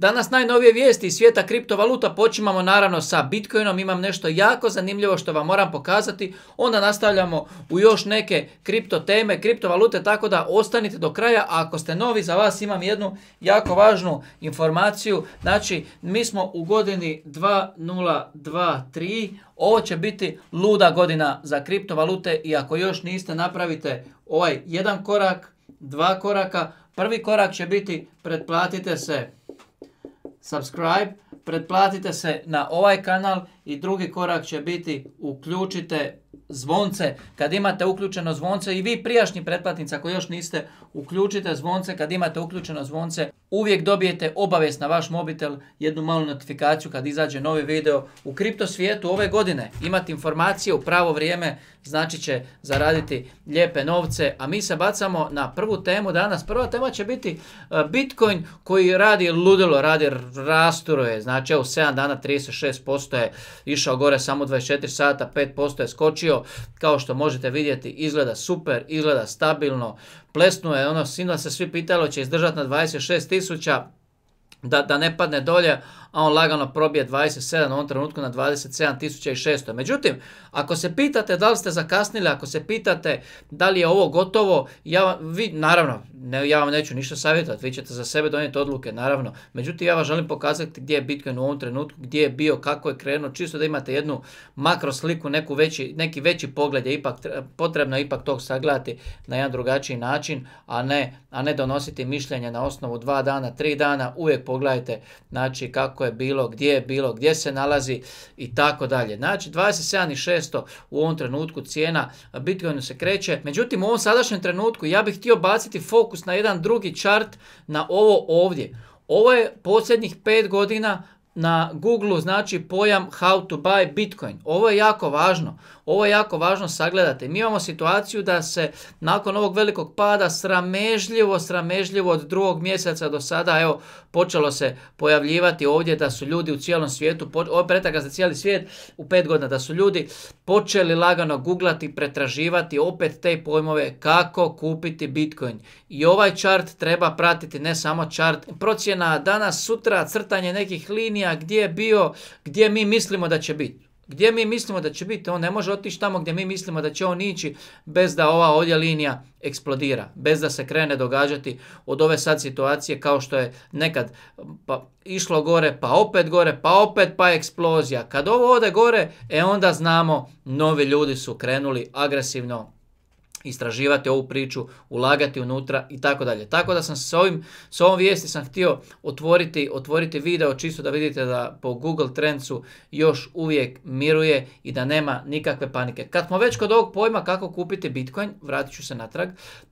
Danas najnovije vijesti iz svijeta kriptovaluta počinjamo naravno sa Bitcoinom, imam nešto jako zanimljivo što vam moram pokazati, onda nastavljamo u još neke kripto teme, kriptovalute, tako da ostanite do kraja, a ako ste novi za vas imam jednu jako važnu informaciju, znači mi smo u godini 2023, ovo će biti luda godina za kriptovalute i ako još niste napravite ovaj jedan korak, dva koraka, prvi korak će biti pretplatite se subscribe, pretplatite se na ovaj kanal i drugi korak će biti uključite zvonce. Kad imate uključeno zvonce i vi prijašnji pretplatnica koji još niste, uključite zvonce. Kad imate uključeno zvonce, uvijek dobijete obavijest na vaš mobitel, jednu malu notifikaciju kad izađe novi video. U kripto svijetu ove godine imati informacije u pravo vrijeme znači će zaraditi lijepe novce, a mi se bacamo na prvu temu danas. Prva tema će biti e, Bitcoin koji radi ludilo, radi rasturuje, znači evo 7 dana 36% je išao gore samo 24 sata, 5% je skočio, kao što možete vidjeti izgleda super, izgleda stabilno, plesnuje, ono, sinva se svi pitalo će izdržati na 26 Suchap. da, da ne padne dolje, a on lagano probije 27, u ovom trenutku na 27.600. Međutim, ako se pitate da li ste zakasnili, ako se pitate da li je ovo gotovo, ja, vi, naravno, ne, ja vam neću ništa savjetovati, vi ćete za sebe donijeti odluke, naravno. Međutim, ja vam želim pokazati gdje je Bitcoin u ovom trenutku, gdje je bio, kako je krenuo, čisto da imate jednu makro sliku, neku veći, neki veći pogled je ipak potrebno je ipak tog sagledati na jedan drugačiji način, a ne, a ne donositi mišljenje na osnovu dva dana, tri dana, uvijek pogledajte znači kako je bilo, gdje je bilo, gdje se nalazi i tako dalje. Znači 27.600 u ovom trenutku cijena Bitcoinu se kreće. Međutim u ovom sadašnjem trenutku ja bih htio baciti fokus na jedan drugi chart na ovo ovdje. Ovo je posljednjih 5 godina na Google znači pojam how to buy Bitcoin. Ovo je jako važno. Ovo je jako važno sagledati. Mi imamo situaciju da se nakon ovog velikog pada sramežljivo, sramežljivo od drugog mjeseca do sada, evo, počelo se pojavljivati ovdje da su ljudi u cijelom svijetu, ovo pretaka za cijeli svijet u pet godina, da su ljudi počeli lagano guglati, pretraživati opet te pojmove kako kupiti Bitcoin. I ovaj čart treba pratiti, ne samo čart Procjena danas, sutra, crtanje nekih linija gdje je bio, gdje mi mislimo da će biti. Gdje mi mislimo da će biti? On ne može otići tamo gdje mi mislimo da će on ići bez da ova ovdje linija eksplodira, bez da se krene događati od ove sad situacije kao što je nekad pa, išlo gore, pa opet gore, pa opet pa eksplozija. Kad ovo ode gore, e onda znamo, novi ljudi su krenuli agresivno istraživati ovu priču, ulagati unutra i tako dalje. Tako da sam s ovim, s ovom vijesti sam htio otvoriti, otvoriti video čisto da vidite da po Google Trendsu još uvijek miruje i da nema nikakve panike. Kad smo već kod ovog pojma kako kupiti Bitcoin, vratit ću se natrag,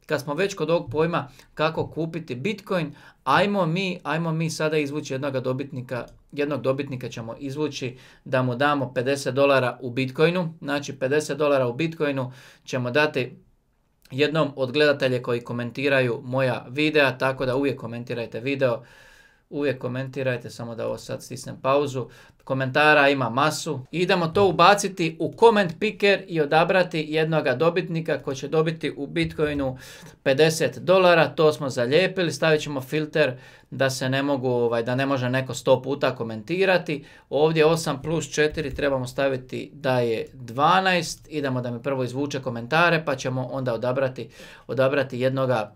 kad smo već kod ovog pojma kako kupiti Bitcoin, ajmo mi, ajmo mi sada izvući jednog dobitnika jednog dobitnika ćemo izvući da mu damo 50 dolara u Bitcoinu. Znači 50 dolara u Bitcoinu ćemo dati jednom od gledatelje koji komentiraju moja videa, tako da uvijek komentirajte video uvijek komentirajte, samo da ovo sad stisnem pauzu. Komentara ima masu. idemo to ubaciti u comment picker i odabrati jednoga dobitnika koji će dobiti u Bitcoinu 50 dolara. To smo zalijepili, stavit ćemo filter da se ne mogu, ovaj, da ne može neko 100 puta komentirati. Ovdje 8 plus 4 trebamo staviti da je 12. Idemo da mi prvo izvuče komentare pa ćemo onda odabrati, odabrati jednoga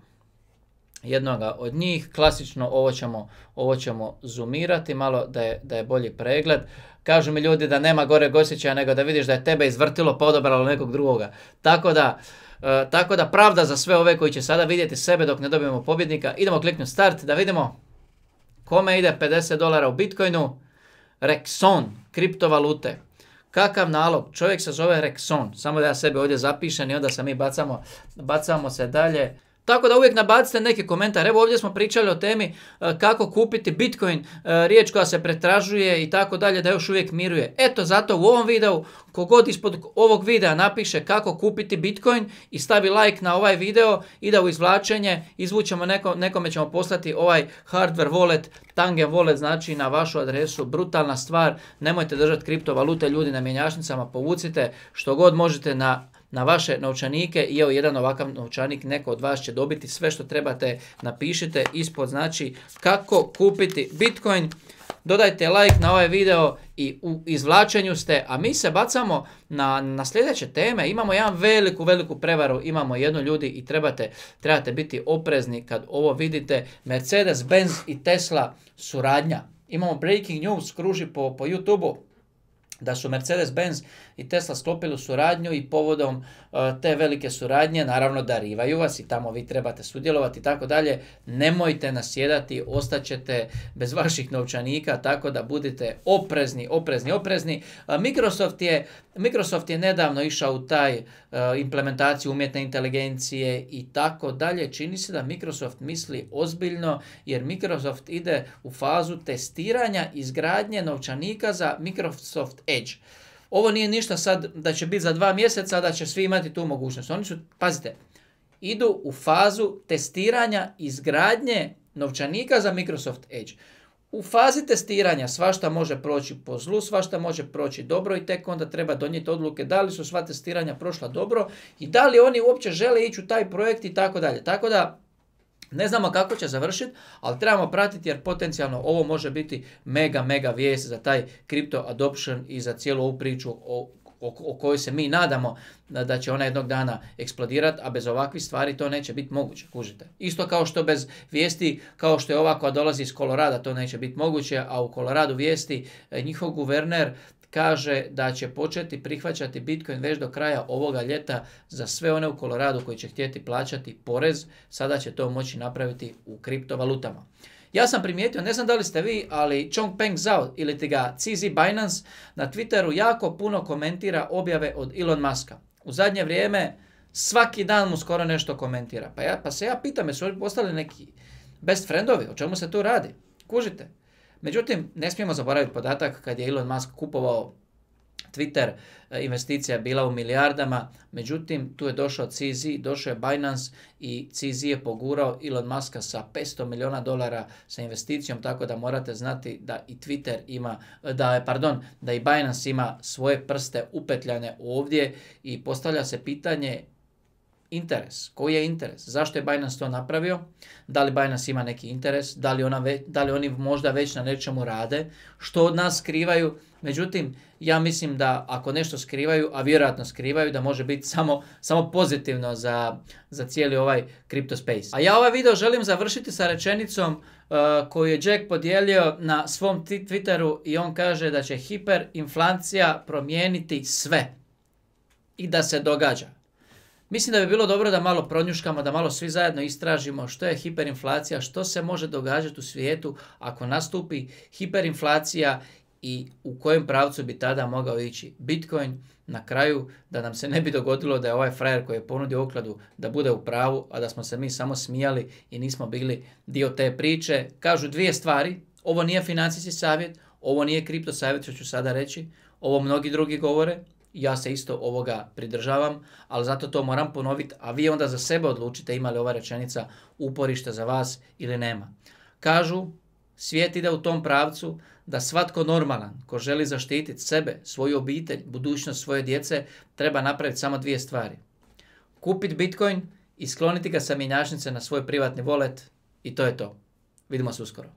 jednoga od njih. Klasično ovo ćemo, ovo ćemo zoomirati malo da je, da je bolji pregled. Kažu mi ljudi da nema gore osjećaja nego da vidiš da je tebe izvrtilo pa odobralo nekog drugoga. Tako da, e, tako da pravda za sve ove koji će sada vidjeti sebe dok ne dobijemo pobjednika. Idemo kliknuti start da vidimo kome ide 50 dolara u Bitcoinu. Rexon, kriptovalute. Kakav nalog? Čovjek se zove Rexon. Samo da ja sebe ovdje zapišem i onda se mi bacamo, bacamo se dalje. Tako da uvijek nabacite neki komentar. Evo ovdje smo pričali o temi e, kako kupiti Bitcoin, e, riječ koja se pretražuje i tako dalje, da još uvijek miruje. Eto zato u ovom videu, kogod ispod ovog videa napiše kako kupiti Bitcoin i stavi like na ovaj video i da u izvlačenje izvučemo nekome ćemo poslati ovaj hardware wallet, tangen wallet, znači na vašu adresu. Brutalna stvar, nemojte držati kriptovalute ljudi na mjenjačnicama, povucite što god možete na na vaše novčanike i evo jedan ovakav novčanik neko od vas će dobiti sve što trebate napišite ispod znači kako kupiti Bitcoin. Dodajte like na ovaj video i u izvlačenju ste, a mi se bacamo na, na sljedeće teme. Imamo jedan veliku, veliku prevaru, imamo jedno ljudi i trebate, trebate biti oprezni kad ovo vidite. Mercedes, Benz i Tesla suradnja. Imamo breaking news, kruži po, po YouTube-u da su Mercedes-Benz i Tesla sklopili suradnju i povodom e, te velike suradnje, naravno darivaju vas i tamo vi trebate sudjelovati i tako dalje, nemojte nasjedati, ostaćete bez vaših novčanika, tako da budite oprezni, oprezni, oprezni. E, Microsoft je, Microsoft je nedavno išao u taj e, implementaciju umjetne inteligencije i tako dalje. Čini se da Microsoft misli ozbiljno jer Microsoft ide u fazu testiranja izgradnje novčanika za Microsoft Edge. Ovo nije ništa sad da će biti za dva mjeseca, da će svi imati tu mogućnost. Oni su, pazite, idu u fazu testiranja izgradnje novčanika za Microsoft Edge. U fazi testiranja svašta može proći po zlu, svašta može proći dobro i tek onda treba donijeti odluke da li su sva testiranja prošla dobro i da li oni uopće žele ići u taj projekt i tako dalje. Tako da ne znamo kako će završiti, ali trebamo pratiti jer potencijalno ovo može biti mega, mega vijest za taj crypto adoption i za cijelu ovu priču o, kojoj se mi nadamo da će ona jednog dana eksplodirati, a bez ovakvih stvari to neće biti moguće, kužite. Isto kao što bez vijesti, kao što je ova koja dolazi iz Kolorada, to neće biti moguće, a u Koloradu vijesti e, njihov guverner kaže da će početi prihvaćati Bitcoin već do kraja ovoga ljeta za sve one u Koloradu koji će htjeti plaćati porez, sada će to moći napraviti u kriptovalutama. Ja sam primijetio, ne znam da li ste vi, ali Peng Zhao ili ti ga CZ Binance na Twitteru jako puno komentira objave od Elon Muska. U zadnje vrijeme svaki dan mu skoro nešto komentira. Pa, ja, pa se ja pitam, jesu li postali neki best friendovi, o čemu se tu radi? Kužite? Međutim, ne smijemo zaboraviti podatak kad je Elon Musk kupovao Twitter, e, investicija je bila u milijardama, međutim tu je došao CZ, došao je Binance i CZ je pogurao Elon Muska sa 500 milijuna dolara sa investicijom, tako da morate znati da i Twitter ima, e, da je pardon, da i Binance ima svoje prste upetljane ovdje i postavlja se pitanje interes. Koji je interes? Zašto je Binance to napravio? Da li Binance ima neki interes? Da li, ona da li oni možda već na nečemu rade? Što od nas skrivaju? Međutim, ja mislim da ako nešto skrivaju, a vjerojatno skrivaju, da može biti samo, samo pozitivno za, za cijeli ovaj crypto space. A ja ovaj video želim završiti sa rečenicom uh, koju je Jack podijelio na svom Twitteru i on kaže da će hiperinflacija promijeniti sve i da se događa. Mislim da bi bilo dobro da malo pronjuškamo, da malo svi zajedno istražimo što je hiperinflacija, što se može događati u svijetu ako nastupi hiperinflacija i u kojem pravcu bi tada mogao ići Bitcoin na kraju da nam se ne bi dogodilo da je ovaj frajer koji je ponudio okladu da bude u pravu, a da smo se mi samo smijali i nismo bili dio te priče. Kažu dvije stvari, ovo nije financijski savjet, ovo nije kripto savjet što ću sada reći, ovo mnogi drugi govore, ja se isto ovoga pridržavam, ali zato to moram ponoviti, a vi onda za sebe odlučite ima li ova rečenica uporište za vas ili nema. Kažu, svijet ide u tom pravcu da svatko normalan ko želi zaštititi sebe, svoju obitelj, budućnost svoje djece, treba napraviti samo dvije stvari. Kupiti Bitcoin i skloniti ga sa mjenjačnice na svoj privatni volet i to je to. Vidimo se uskoro.